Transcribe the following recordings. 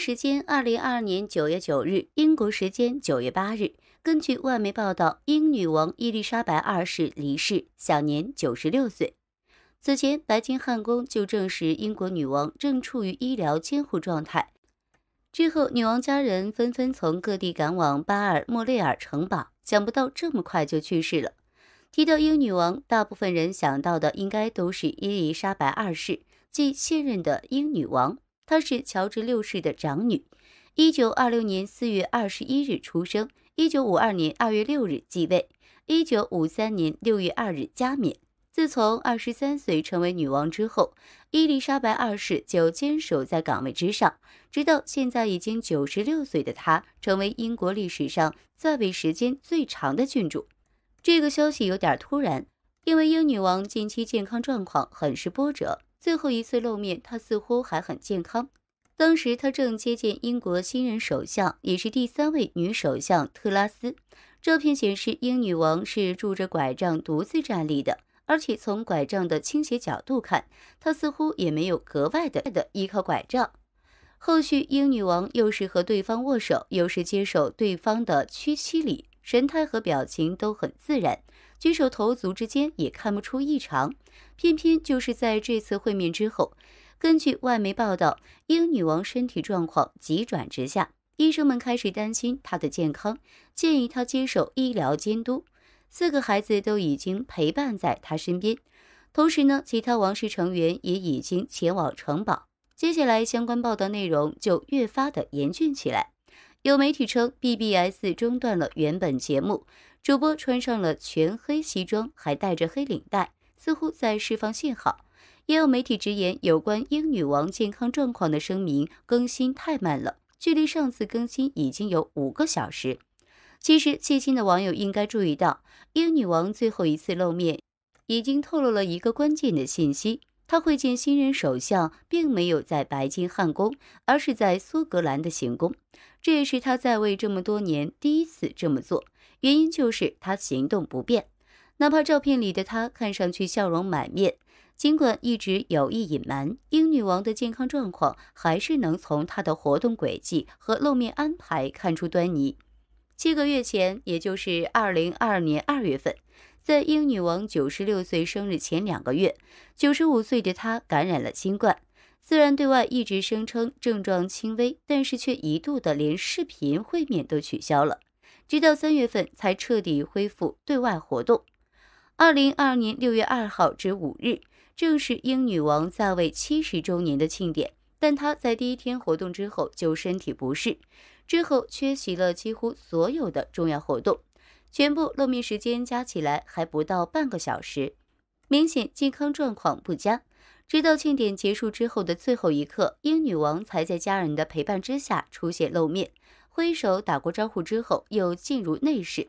时间：二零二二年九月九日，英国时间九月八日。根据外媒报道，英女王伊丽莎白二世离世，享年九十六岁。此前，白金汉宫就证实英国女王正处于医疗监护状态。之后，女王家人纷纷从各地赶往巴尔莫雷尔城堡，想不到这么快就去世了。提到英女王，大部分人想到的应该都是伊丽莎白二世，即现任的英女王。她是乔治六世的长女，一九二六年四月二十一日出生，一九五二年二月六日继位，一九五三年六月二日加冕。自从二十三岁成为女王之后，伊丽莎白二世就坚守在岗位之上，直到现在已经九十六岁的她成为英国历史上在位时间最长的君主。这个消息有点突然，因为英女王近期健康状况很是波折。最后一次露面，她似乎还很健康。当时她正接见英国新任首相，也是第三位女首相特拉斯。照片显示，英女王是拄着拐杖独自站立的，而且从拐杖的倾斜角度看，她似乎也没有格外的的依靠拐杖。后续，英女王又是和对方握手，又是接受对方的屈膝礼，神态和表情都很自然，举手投足之间也看不出异常。偏偏就是在这次会面之后，根据外媒报道，英女王身体状况急转直下，医生们开始担心她的健康，建议她接受医疗监督。四个孩子都已经陪伴在她身边，同时呢，其他王室成员也已经前往城堡。接下来相关报道内容就越发的严峻起来。有媒体称，BBS 中断了原本节目，主播穿上了全黑西装，还带着黑领带。似乎在释放信号，也有媒体直言，有关英女王健康状况的声明更新太慢了，距离上次更新已经有五个小时。其实细心的网友应该注意到，英女王最后一次露面已经透露了一个关键的信息：她会见新任首相，并没有在白金汉宫，而是在苏格兰的行宫。这也是她在位这么多年第一次这么做，原因就是她行动不便。哪怕照片里的她看上去笑容满面，尽管一直有意隐瞒英女王的健康状况，还是能从她的活动轨迹和露面安排看出端倪。七个月前，也就是二零二二年二月份，在英女王九十六岁生日前两个月，九十五岁的她感染了新冠，虽然对外一直声称症状轻微，但是却一度的连视频会面都取消了，直到三月份才彻底恢复对外活动。二零二二年六月二号至五日，正是英女王在位七十周年的庆典。但她在第一天活动之后就身体不适，之后缺席了几乎所有的重要活动，全部露面时间加起来还不到半个小时，明显健康状况不佳。直到庆典结束之后的最后一刻，英女王才在家人的陪伴之下出现露面，挥手打过招呼之后，又进入内室。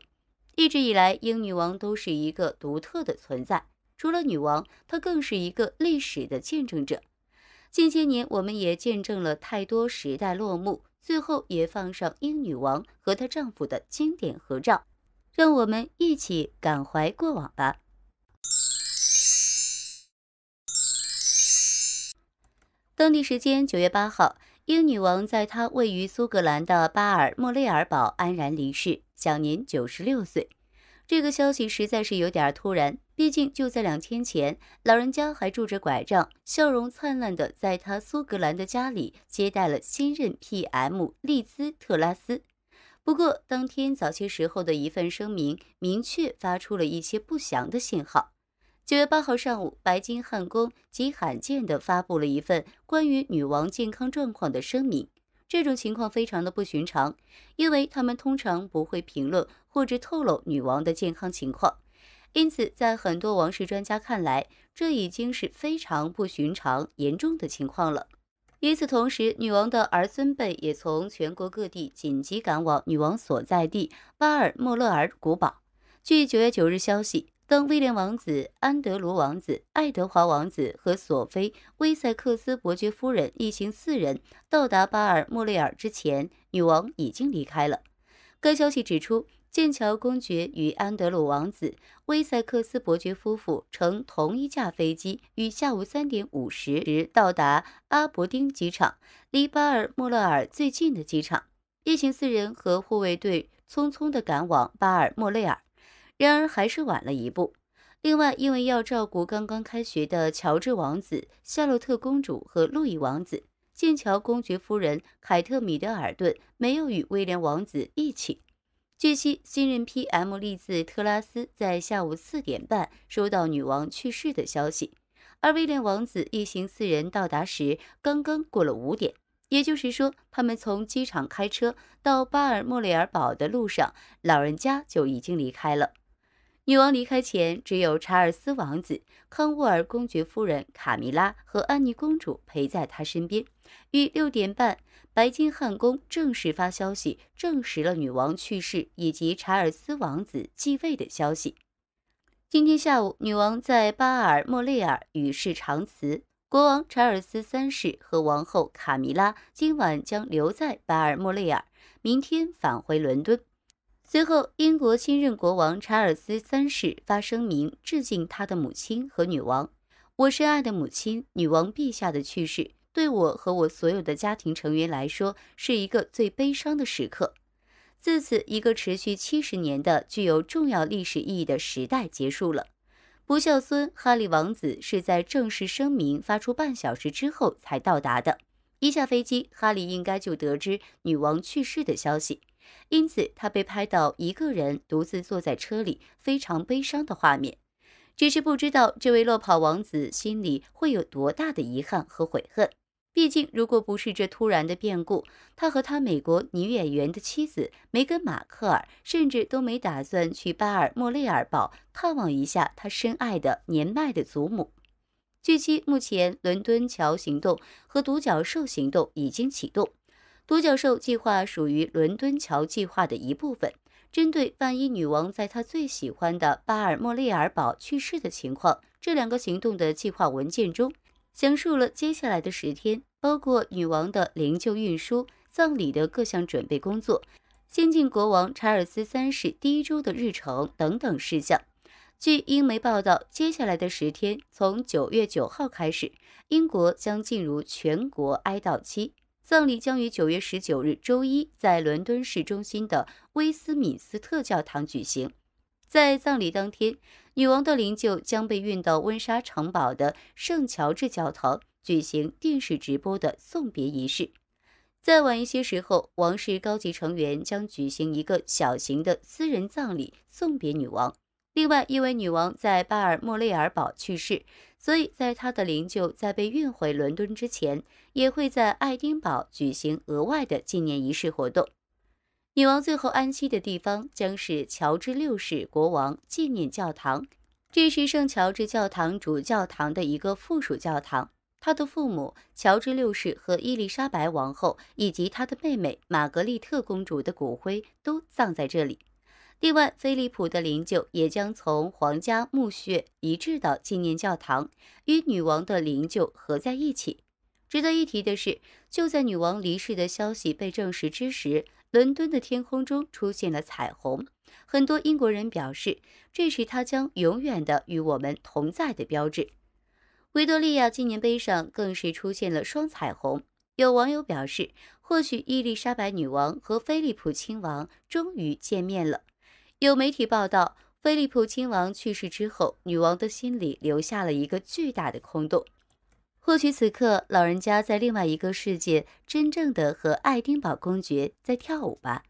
一直以来，英女王都是一个独特的存在。除了女王，她更是一个历史的见证者。近些年，我们也见证了太多时代落幕，最后也放上英女王和她丈夫的经典合照，让我们一起感怀过往吧。当地时间九月八号，英女王在她位于苏格兰的巴尔莫勒尔堡安然离世。享年九十六岁，这个消息实在是有点突然。毕竟就在两天前，老人家还拄着拐杖，笑容灿烂的在他苏格兰的家里接待了新任 PM 利兹特拉斯。不过，当天早些时候的一份声明明确发出了一些不祥的信号。九月八号上午，白金汉宫极罕见地发布了一份关于女王健康状况的声明。这种情况非常的不寻常，因为他们通常不会评论或者透露女王的健康情况，因此在很多王室专家看来，这已经是非常不寻常、严重的情况了。与此同时，女王的儿孙辈也从全国各地紧急赶往女王所在地巴尔莫勒尔古堡。据九月九日消息。当威廉王子、安德鲁王子、爱德华王子和索菲·威塞克斯伯爵夫人一行四人到达巴尔莫勒尔之前，女王已经离开了。该消息指出，剑桥公爵与安德鲁王子、威塞克斯伯爵夫妇乘同一架飞机，于下午三点五十时到达阿伯丁机场，离巴尔莫勒尔最近的机场。一行四人和护卫队匆匆地赶往巴尔莫勒尔。然而还是晚了一步。另外，因为要照顾刚刚开学的乔治王子、夏洛特公主和路易王子，剑桥公爵夫人凯特·米德尔顿没有与威廉王子一起。据悉，新任 PM 利兹·特拉斯在下午四点半收到女王去世的消息，而威廉王子一行四人到达时刚刚过了五点，也就是说，他们从机场开车到巴尔莫雷尔堡的路上，老人家就已经离开了。女王离开前，只有查尔斯王子、康沃尔公爵夫人卡米拉和安妮公主陪在她身边。于六点半，白金汉宫正式发消息证实了女王去世以及查尔斯王子继位的消息。今天下午，女王在巴尔莫雷尔与世长辞。国王查尔斯三世和王后卡米拉今晚将留在巴尔莫雷尔，明天返回伦敦。随后，英国新任国王查尔斯三世发声明，致敬他的母亲和女王。我深爱的母亲、女王陛下的去世，对我和我所有的家庭成员来说，是一个最悲伤的时刻。自此，一个持续七十年的具有重要历史意义的时代结束了。不孝孙哈利王子是在正式声明发出半小时之后才到达的。一下飞机，哈利应该就得知女王去世的消息。因此，他被拍到一个人独自坐在车里，非常悲伤的画面。只是不知道这位落跑王子心里会有多大的遗憾和悔恨。毕竟，如果不是这突然的变故，他和他美国女演员的妻子梅根·马克尔，甚至都没打算去巴尔莫雷尔堡探望一下他深爱的年迈的祖母。据悉，目前伦敦桥行动和独角兽行动已经启动。独角兽计划属于伦敦桥计划的一部分，针对万一女王在她最喜欢的巴尔莫利尔堡去世的情况，这两个行动的计划文件中，详述了接下来的十天，包括女王的灵柩运输、葬礼的各项准备工作，先进国王查尔斯三世第一周的日程等等事项。据英媒报道，接下来的十天，从九月九号开始，英国将进入全国哀悼期。葬礼将于九月十九日周一在伦敦市中心的威斯敏斯特教堂举行。在葬礼当天，女王的灵柩将被运到温莎城堡的圣乔治教堂举行电视直播的送别仪式。再晚一些时候，王室高级成员将举行一个小型的私人葬礼，送别女王。另外，因为女王在巴尔莫雷尔堡去世，所以在她的灵柩在被运回伦敦之前，也会在爱丁堡举行额外的纪念仪式活动。女王最后安息的地方将是乔治六世国王纪念教堂，这是圣乔治教堂主教堂的一个附属教堂。她的父母乔治六世和伊丽莎白王后，以及她的妹妹玛格丽特公主的骨灰都葬在这里。另外，菲利普的灵柩也将从皇家墓穴移至到纪念教堂，与女王的灵柩合在一起。值得一提的是，就在女王离世的消息被证实之时，伦敦的天空中出现了彩虹。很多英国人表示，这是她将永远的与我们同在的标志。维多利亚纪念碑上更是出现了双彩虹。有网友表示，或许伊丽莎白女王和菲利普亲王终于见面了。有媒体报道，菲利普亲王去世之后，女王的心里留下了一个巨大的空洞。或许此刻，老人家在另外一个世界，真正的和爱丁堡公爵在跳舞吧。